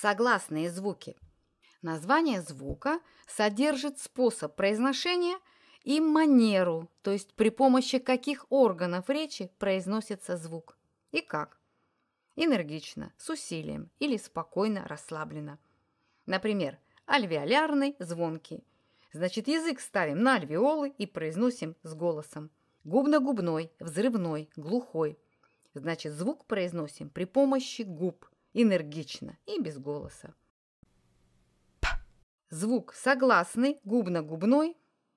согласные звуки. Название звука содержит способ произношения и манеру, то есть при помощи каких органов речи произносится звук и как. Энергично, с усилием или спокойно, расслабленно. Например, альвеолярный, звонкий. Значит, язык ставим на альвеолы и произносим с голосом. Губно-губной, взрывной, глухой. Значит, звук произносим при помощи губ – энергично и без голоса. П. Звук согласный, губно-губной,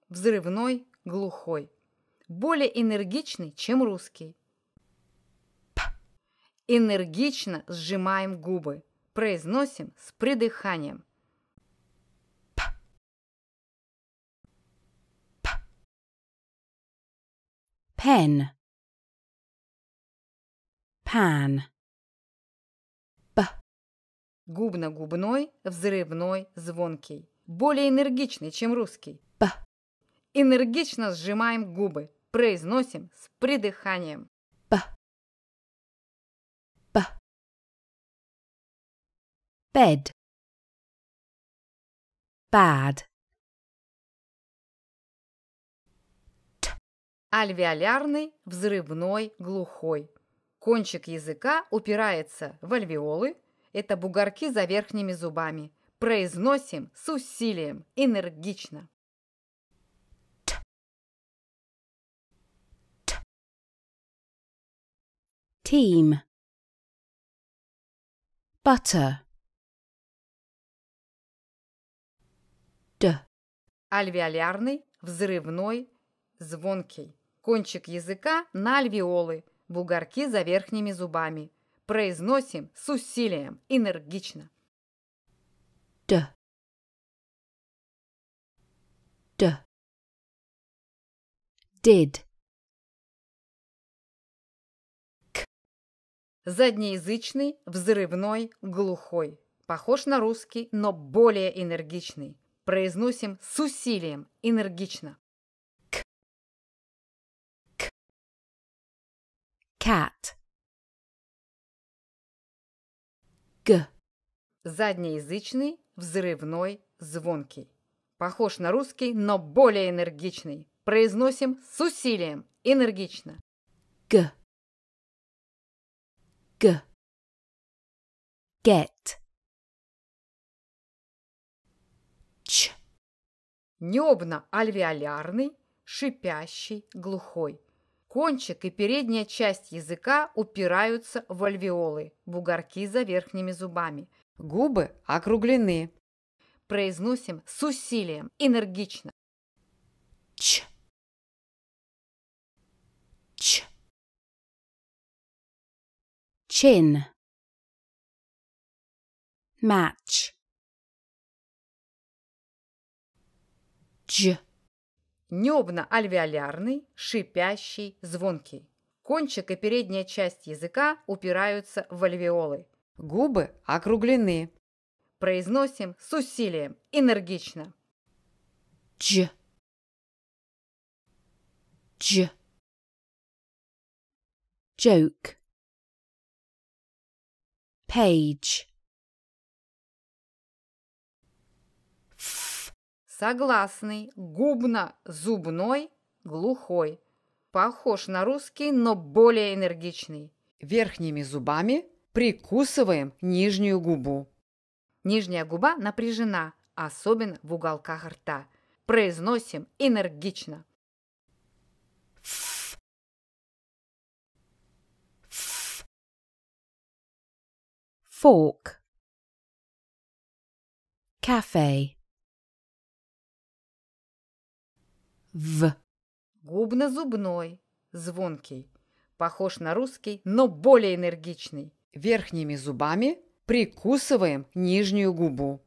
взрывной, глухой. Более энергичный, чем русский. П. Энергично сжимаем губы, произносим с придыханием. П. Pen. pan Губно-губной, взрывной, звонкий. Более энергичный, чем русский. П. Энергично сжимаем губы. Произносим с придыханием. П. П. Bed. Bad. Т. Альвеолярный, взрывной, глухой. Кончик языка упирается в альвеолы, это бугорки за верхними зубами. Произносим с усилием, энергично. Team. Butter. Д. Альвеолярный, взрывной, звонкий. Кончик языка на альвеолы, бугорки за верхними зубами. Произносим с усилием, энергично. Д. Д. Did. К. Заднеязычный, взрывной, глухой. Похож на русский, но более энергичный. Произносим с усилием, энергично. К. К. Cat. Г. Заднеязычный, взрывной, звонкий. Похож на русский, но более энергичный. Произносим с усилием, энергично. Г. Г. Get. Ч. Небно-альвеолярный, шипящий, глухой. Кончик и передняя часть языка упираются в альвеолы, бугорки за верхними зубами. Губы округлены. Произносим с усилием, энергично. Ч. Ч. Chin. Match. ч небно-альвеолярный, шипящий, звонкий. Кончик и передняя часть языка упираются в альвеолы. Губы округлены. Произносим с усилием, энергично. Дж. Дж. Joke. Page. согласный, губно-зубной, глухой. Похож на русский, но более энергичный. Верхними зубами прикусываем нижнюю губу. Нижняя губа напряжена, особенно в уголках рта. Произносим энергично. Fork. Cafe. В. Губно-зубной, звонкий. Похож на русский, но более энергичный. Верхними зубами прикусываем нижнюю губу.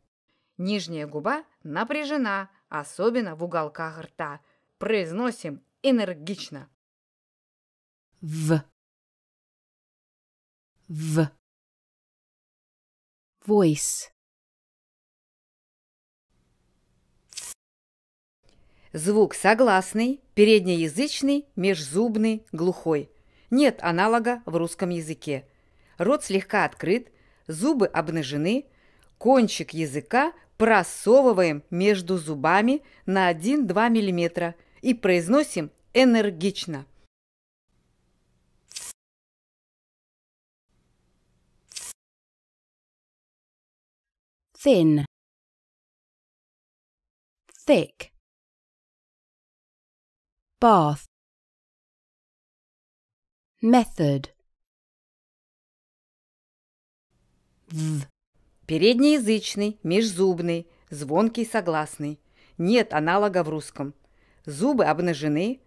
Нижняя губа напряжена, особенно в уголках рта. Произносим энергично. В. В. Voice. Звук согласный, переднеязычный, межзубный, глухой. Нет аналога в русском языке. Рот слегка открыт, зубы обнажены, кончик языка просовываем между зубами на 1-2 мм и произносим энергично. Thin thick bath method в переднеязычный, межзубный, звонкий согласный. Нет аналога в русском. Зубы обнажены,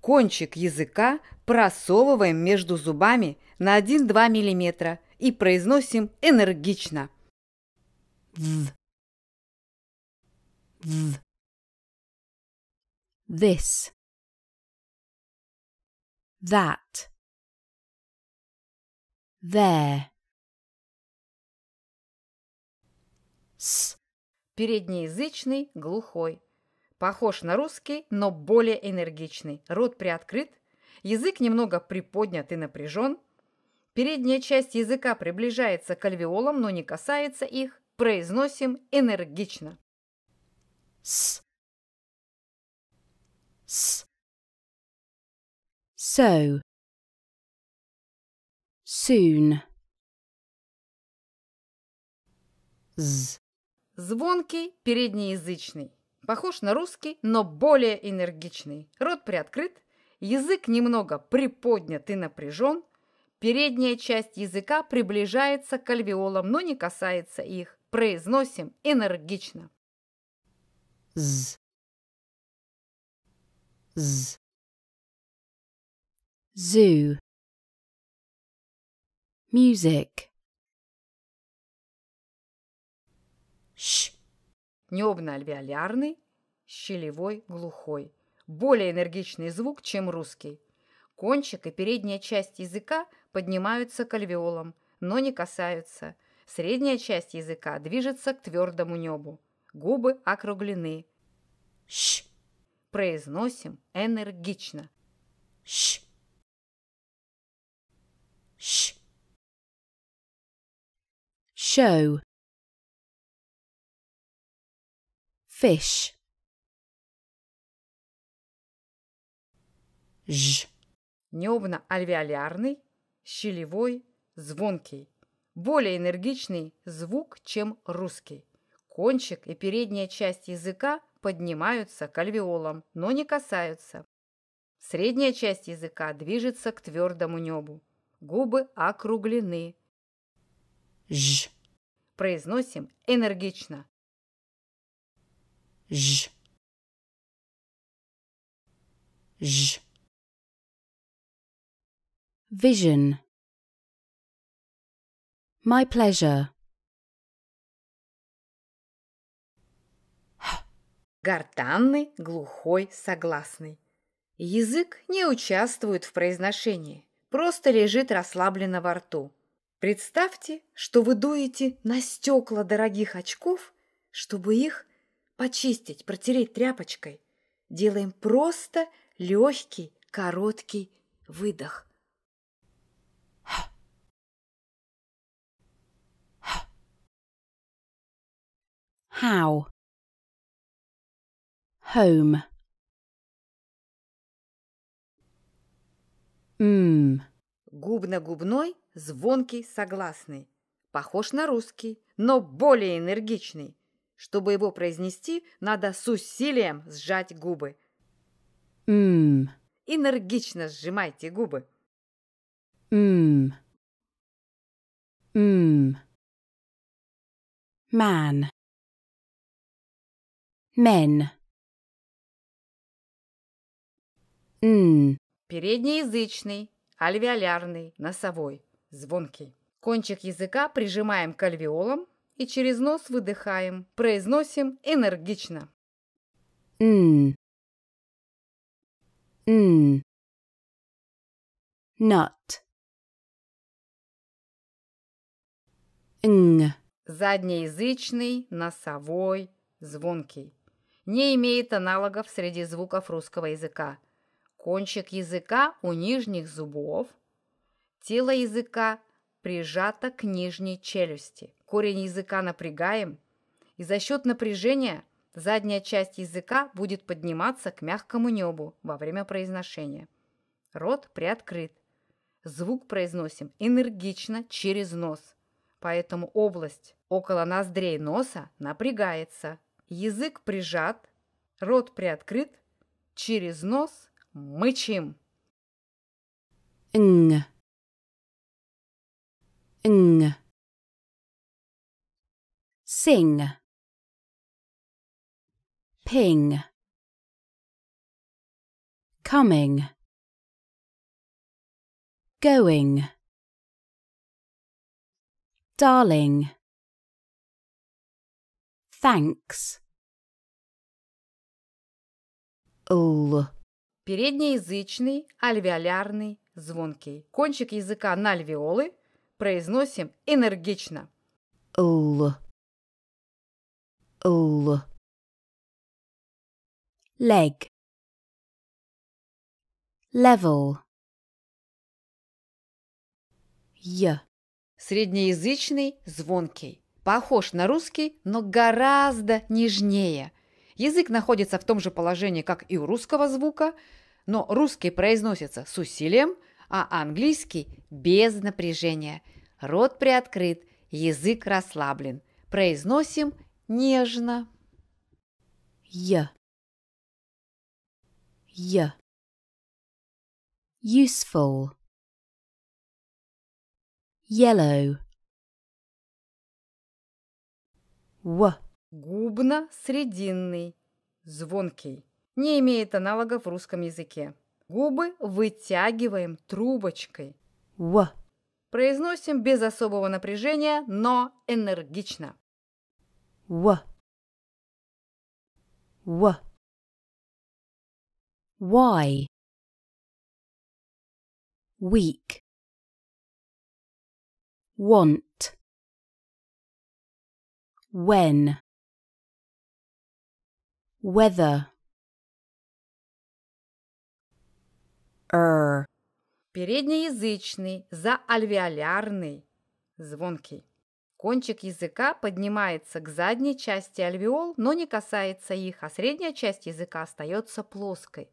кончик языка просовываем между зубами на 1-2 мм и произносим энергично. В. В. This that there с переднеязычный глухой похож на русский но более энергичный рот приоткрыт язык немного приподнят и напряжен передняя часть языка приближается к альвеолам но не касается их произносим энергично с с So. Soon. З. Звонкий, переднеязычный. Похож на русский, но более энергичный. Рот приоткрыт, язык немного приподнят и напряжен. Передняя часть языка приближается к альвеолам, но не касается их. Произносим энергично. З. З zoo music Ш. Небно-альвеолярный, щелевой, глухой. Более энергичный звук, чем русский. Кончик и передняя часть языка поднимаются к альвеолам, но не касаются. Средняя часть языка движется к твердому небу. Губы округлены. Ш. Произносим энергично. Ш. Sh. Show. Fish. Ж. Нёбно альвеолярный щелевой, звонкий. Более энергичный звук, чем русский. Кончик и передняя часть языка поднимаются к альвеолам, но не касаются. Средняя часть языка движется к твердому небу губы округлены. «Ж» произносим энергично. «Ж» «Ж» Vision My pleasure гортанный, глухой, согласный. Язык не участвует в произношении просто лежит расслабленно во рту. Представьте, что вы дуете на стекла дорогих очков, чтобы их почистить, протереть тряпочкой. Делаем просто легкий, короткий выдох. How. Home. Мм. Губно-губной, звонкий, согласный. Похож на русский, но более энергичный. Чтобы его произнести, надо с усилием сжать губы. Мм. Энергично сжимайте губы. Мм. Мм. Man. Men. Mm. Переднеязычный, альвеолярный, носовой, звонкий. Кончик языка прижимаем к альвеолам и через нос выдыхаем, произносим энергично. М. М. Nut. Ng. Заднеязычный, носовой, звонкий. Не имеет аналогов среди звуков русского языка – Кончик языка у нижних зубов. Тело языка прижато к нижней челюсти. Корень языка напрягаем, и за счет напряжения задняя часть языка будет подниматься к мягкому небу во время произношения. Рот приоткрыт. Звук произносим энергично через нос, поэтому область около ноздрей носа напрягается. Язык прижат, рот приоткрыт, через нос мычим. Ng. Ng. Sing. Ping. Coming. Going. Darling. Thanks. L Переднеязычный, альвеолярный, звонкий. Кончик языка на альвеолы произносим энергично. Л. Л. Leg. Level. Й. Среднеязычный, звонкий. Похож на русский, но гораздо нежнее – Язык находится в том же положении, как и у русского звука, но русский произносится с усилием, а английский – без напряжения. Рот приоткрыт, язык расслаблен. Произносим нежно. Я. Я. Useful. Yellow. W. Губно-срединный, звонкий. Не имеет аналога в русском языке. Губы вытягиваем трубочкой. В. Произносим без особого напряжения, но энергично. В. В. Why? Weak. Want. When. Weather. Er. Переднеязычный, заальвеолярный, звонкий. Кончик языка поднимается к задней части альвеол, но не касается их, а средняя часть языка остается плоской.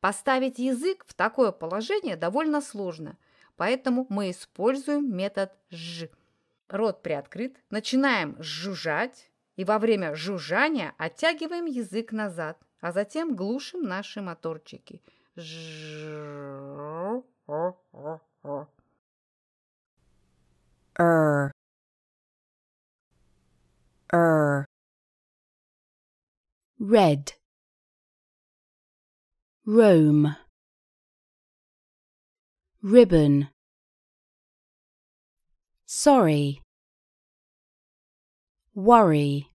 Поставить язык в такое положение довольно сложно, поэтому мы используем метод «ж». Рот приоткрыт, начинаем жужжать, и во время жужжания оттягиваем язык назад, а затем глушим наши моторчики. Red. Rome. Ribbon. Sorry. worry